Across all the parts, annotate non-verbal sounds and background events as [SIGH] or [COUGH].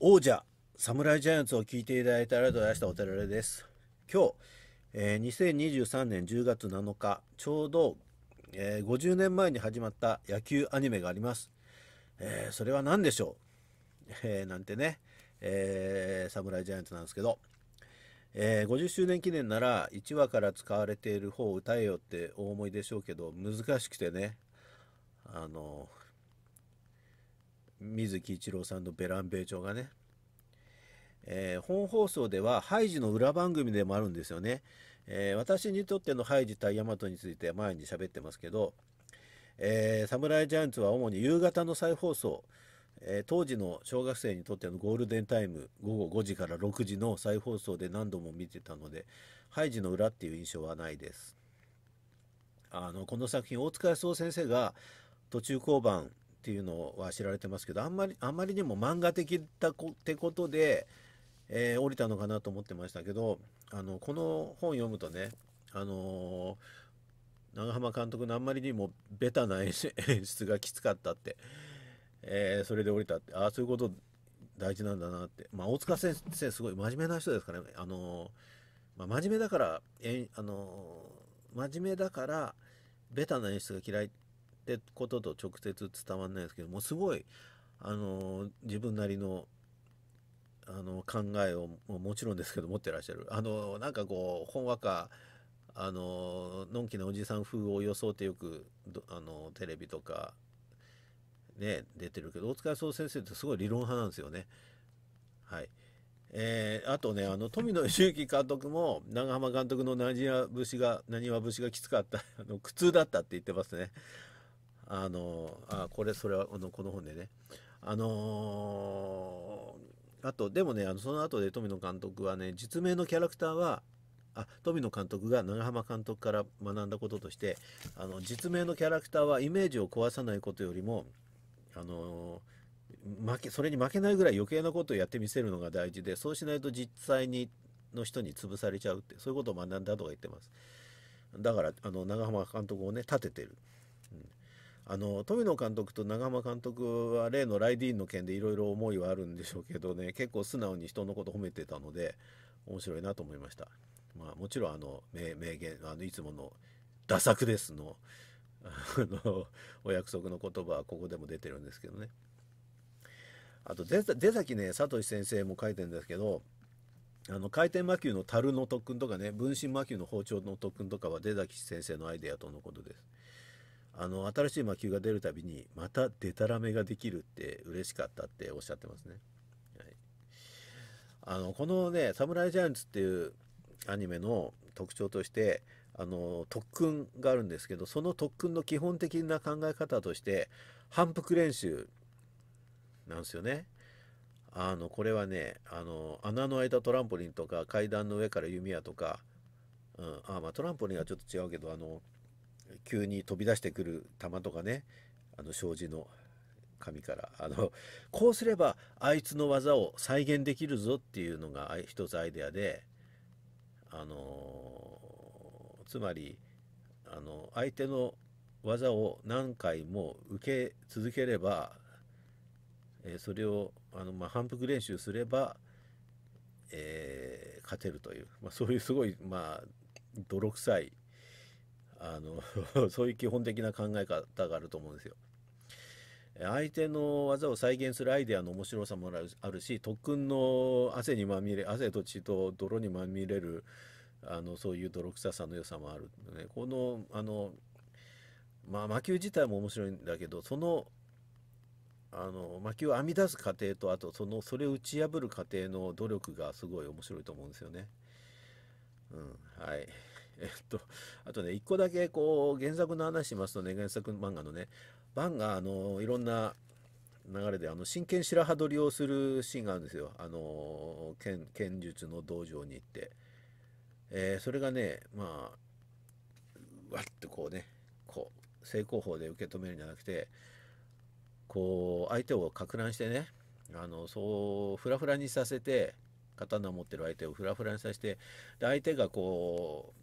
王者侍ジャイアンツを聞いていただいてありがとうございましたお寺です今日、えー、2023年10月7日ちょうど、えー、50年前に始まった野球アニメがあります、えー、それは何でしょう、えなんてね、えー、侍ジャイアンツなんですけど、え50周年記念なら1話から使われている方を歌えよってお思いでしょうけど難しくてねあのー水木一郎さんのベランベ米朝がね、えー、本放送ではハイジの裏番組でもあるんですよね、えー、私にとってのハイジ対ヤマトについて前に喋ってますけど、えー、侍ジャイアンツは主に夕方の再放送、えー、当時の小学生にとってのゴールデンタイム午後5時から6時の再放送で何度も見てたのでハイジの裏っていう印象はないですあのこの作品大塚康夫先生が途中降板っていうのは知られてますけどあんまりあんまりにも漫画的だこってことで、えー、降りたのかなと思ってましたけどあのこの本読むとねあのー、長浜監督のあんまりにもベタな演出がきつかったって、えー、それで降りたってああそういうこと大事なんだなって、まあ、大塚先生すごい真面目な人ですからね、あのまあ、真面目だからえあの真面目だからベタな演出が嫌いってことと直接伝わんないですけどもすごいあの自分なりのあの考えをももちろんですけど持ってらっしゃるあのなんかこうほんわかあののんきなおじさん風を装ってよくあのテレビとかね出てるけど大塚康夫先生ってすごい理論派なんですよね。はいえー、あとねあの富野由悠監督も長浜監督の何わ節が何わ節がきつかったあの苦痛だったって言ってますね。あのあこれそれはあのこの本でねあのー、あとでもねあのその後で富野監督はね実名のキャラクターはあ富野監督が長浜監督から学んだこととしてあの実名のキャラクターはイメージを壊さないことよりもあのー、負けそれに負けないぐらい余計なことをやってみせるのが大事でそうしないと実際にの人に潰されちゃうってそういうことを学んだとか言ってますだからあの長浜監督をね立ててる、うんあの富野監督と長間監督は例のライディーンの件でいろいろ思いはあるんでしょうけどね [LAUGHS] 結構素直に人のこと褒めてたので面白いなと思いました、まあ、もちろんあの名言あのいつもの「ダ作ですの」のお約束の言葉はここでも出てるんですけどねあと出崎ね聡先生も書いてるんですけどあの回転魔球の樽の特訓とかね分身魔球の包丁の特訓とかは出崎先生のアイデアとのことです。あの新しい魔球が出るたびにまたデタラメができるって嬉しかったっておっしゃってますね。はい、あのこのね「サムライジャイアンツ」っていうアニメの特徴としてあの特訓があるんですけどその特訓の基本的な考え方として反復練習なんですよね。あのこれはねあの穴の開いたトランポリンとか階段の上から弓矢とか、うん、あまあトランポリンはちょっと違うけどあの急に飛び出してくる球とかねあの障子の紙からあのこうすればあいつの技を再現できるぞっていうのが一つアイデアであのつまりあの相手の技を何回も受け続ければ、えそれをあの、まあ、反復練習すれば、えー、勝てるという、まあ、そういうすごい、まあ、泥臭いあの [LAUGHS] そういう基本的な考え方があると思うんですよ。相手の技を再現するアイデアの面白さもあるし特訓の汗にまみれ汗と血と泥にまみれるあのそういう泥臭さの良さもある、ね、このあの、まあ、魔球自体も面白いんだけどそのあの魔球を編み出す過程とあとそのそれを打ち破る過程の努力がすごい面白いと思うんですよね。うん、はい [LAUGHS] えっと、あとね、一個だけこう、原作の話しますとね、原作漫画のね、バンがあの、いろんな流れで、あの、真剣白羽取りをするシーンがあるんですよ。あの、剣、剣術の道場に行って。えー、それがね、まあ、わっとこうね、こう、正攻法で受け止めるんじゃなくて、こう、相手をか乱してね、あの、そう、フラフラにさせて、刀持ってる相手をフラフラにさせてで相手がこう、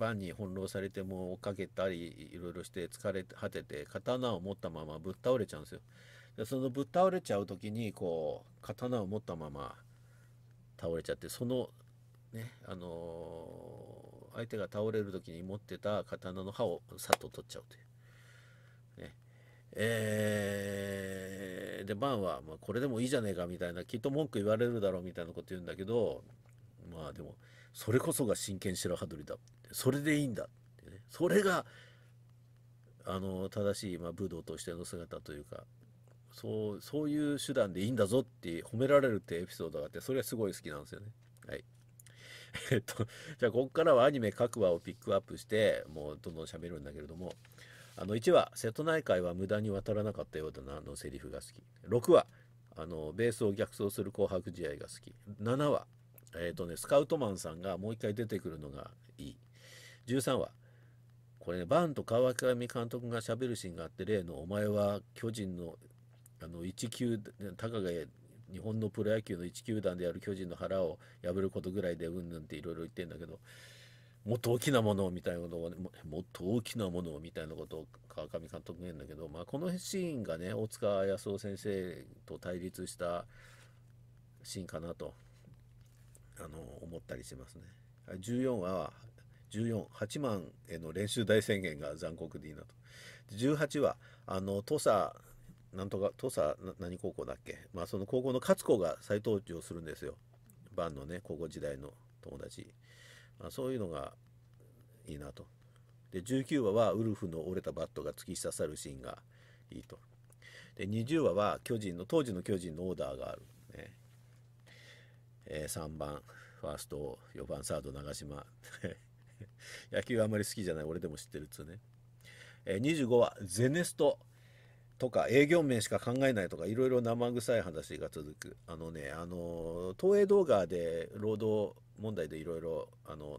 番に翻弄されても追っかけたりいろいろして疲れ果てて刀を持ったままぶっ倒れちゃうんですよでそのぶっ倒れちゃう時にこう刀を持ったまま倒れちゃってそのねあのー、相手が倒れる時に持ってた刀の刃をさっと取っちゃうというねえー、でバンは、まあ、これでもいいじゃねえかみたいなきっと文句言われるだろうみたいなこと言うんだけどまあでもそれこそが真剣白羽鳥だそれでいいんだってねそれがあの正しい、まあ、武道としての姿というかそうそういう手段でいいんだぞって褒められるってエピソードがあってそれはすごい好きなんですよね。はい [LAUGHS] えっと、じゃあここからはアニメ各話をピックアップしてもうどんどん喋るんだけれどもあの1話「瀬戸内海は無駄に渡らなかったようだな」のセリフが好き6話あのベースを逆走する紅白試合が好き7話えっ、ー、とね、スカウトマンさんがもう一回出てくるのがいい。13話。これね、バーンと川上監督がしゃべるシーンがあって、例のお前は巨人のあの1球、たかが日本のプロ野球の1球団である巨人の腹を破ることぐらいでうんぬんっていろいろ言ってんだけど、もっと大きなものをみたいなことを、ね、もっと大きなものをみたいなことを川上監督が言うんだけど、まあ、このシーンがね大塚康夫先生と対立したシーンかなとあの思ったりしますね。14は148万への練習大宣言が残酷でいいなと。18はあの土佐なんとか土佐何高校だっけ、まあ、その高校の勝子が再登場するんですよ。ンのね高校時代の友達、まあ、そういうのがいいなと。で19話はウルフの折れたバットが突き刺さるシーンがいいと。で20話は巨人の当時の巨人のオーダーがある。えー、3番ファースト4番サード長嶋 [LAUGHS] 野球あんまり好きじゃない俺でも知ってるっつうね、えー、25はゼネストとか営業面しか考えないとかいろいろ生臭い話が続くあのねあの東映動画で労働問題でいろいろ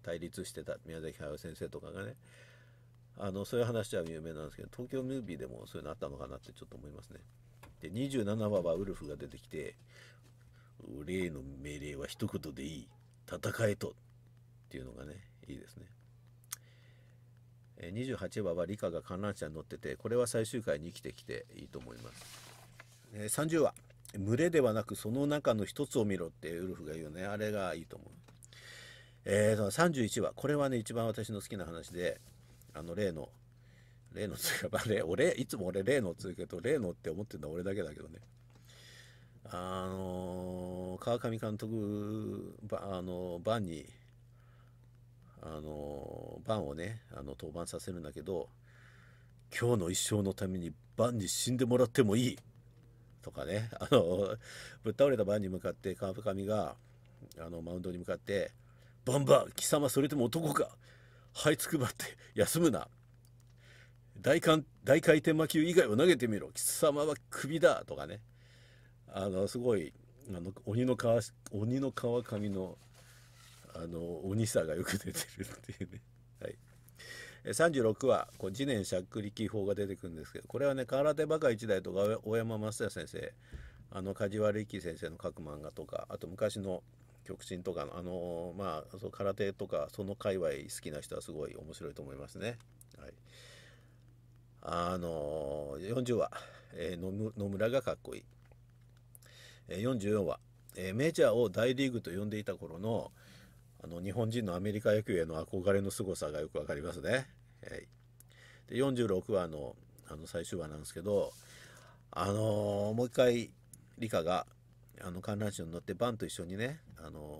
対立してた宮崎駿先生とかがねあのそういう話は有名なんですけど東京ムービーでもそういうのあったのかなってちょっと思いますねで27話はウルフが出てきて例の命令は一言でいい戦えとっていうのがねいいですね28話は理科が観覧車に乗っててこれは最終回に生きてきていいと思います30話「群れではなくその中の一つを見ろ」ってウルフが言うねあれがいいと思うえー、その31話これはね一番私の好きな話であの例の例のつうか、まあ、俺いつも俺例のつうけど例のって思ってるのは俺だけだけどねあの川上監督ばあのバンにあのバンをねあの登板させるんだけど今日の一生のためにバンに死んでもらってもいいとかねあのぶっ倒れたバンに向かって川上があのマウンドに向かって「バンバン貴様それとも男か這いつくばって休むな」大回転魔球以外を投げてみろ貴様はクビだとかねあのすごいあの鬼の川鬼の川上のあの鬼さがよく出てるっていうね。[LAUGHS] はい、36話こう「次年しゃっくり気法」が出てくるんですけどこれはね空原手バカ一代とか大山正也先生あの梶原一先生の書く漫画とかあと昔の曲真とかのあのー、まあそう空手とかその界隈好きな人はすごい面白いと思いますね。はい、あのー、40話、えー、野村がかっこいい。44話、えメジャーを大リーグと呼んでいた頃のあの日本人のアメリカ野球への憧れの凄さがよくわかりますね。はい、で46話のあの最終話なんですけど、あのー、もう一回理科があの観覧車に乗ってバンと一緒にね、あの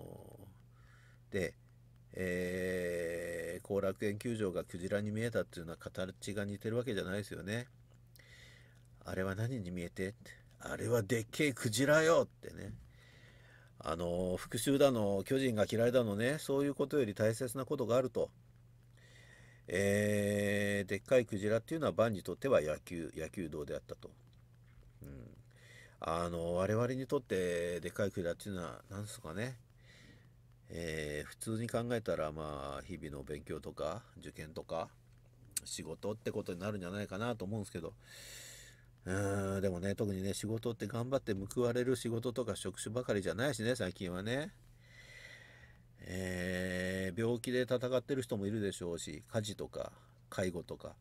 ー、で、えー、後楽園球場がクジラに見えたっていうのは形が似てるわけじゃないですよね。あれは何に見えてってあれはでっけえクジラよってね。あの、復讐だの、巨人が嫌いだのね、そういうことより大切なことがあると。えー、でっかいクジラっていうのは万にとっては野球、野球道であったと。うん。あの、我々にとってでっかいクジラっていうのは、何ですかね。えー、普通に考えたら、まあ、日々の勉強とか、受験とか、仕事ってことになるんじゃないかなと思うんですけど、うんでもね特にね仕事って頑張って報われる仕事とか職種ばかりじゃないしね最近はね。えー、病気で戦ってる人もいるでしょうし家事とか介護とか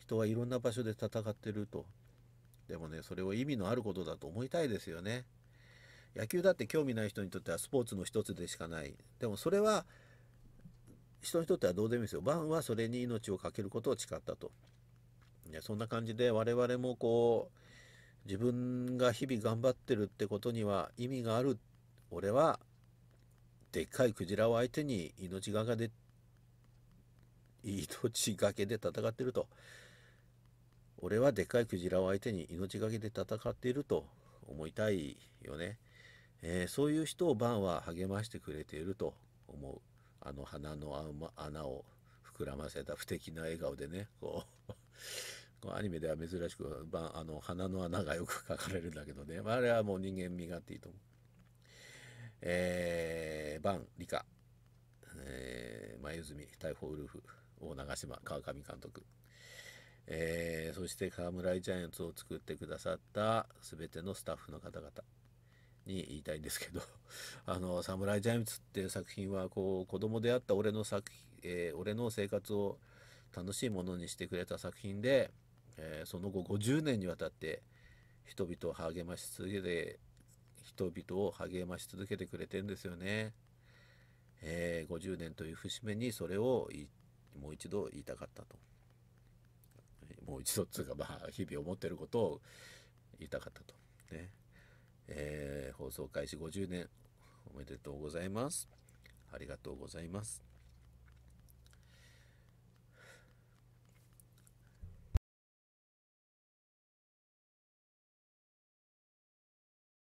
人はいろんな場所で戦ってるとでもねそれを意味のあることだと思いたいですよね野球だって興味ない人にとってはスポーツの一つでしかないでもそれは人にとってはどうでもいいですよ。バンはそれに命を懸けることを誓ったと。ね、そんな感じで我々もこう自分が日々頑張ってるってことには意味がある俺はでっかいクジラを相手に命がけで命がけで戦ってると俺はでっかいクジラを相手に命がけで戦っていると思いたいよね、えー、そういう人をバンは励ましてくれていると思うあの鼻の穴を膨らませた不敵な笑顔でねこうこのアニメでは珍しくあの鼻の穴がよく描かれるんだけどね、[LAUGHS] まあ、あれはもう人間味があっていいと思う。えー、バン、リカ、えー、前泉、大砲ウルフ、大長島、川上監督、えー、そして河村ジャイアンツを作ってくださった全てのスタッフの方々に言いたいんですけど、[LAUGHS] あの、侍ジャイアンツっていう作品は、こう、子供であった俺の作、えー、俺の生活を、楽しいものにしてくれた作品で、えー、その後50年にわたって人々を励まし続けて人々を励まし続けてくれてるんですよね。えー、50年という節目にそれをもう一度言いたかったと。もう一度つうかまあ日々思ってることを言いたかったと。ねえー、放送開始50年おめでとうございます。ありがとうございます。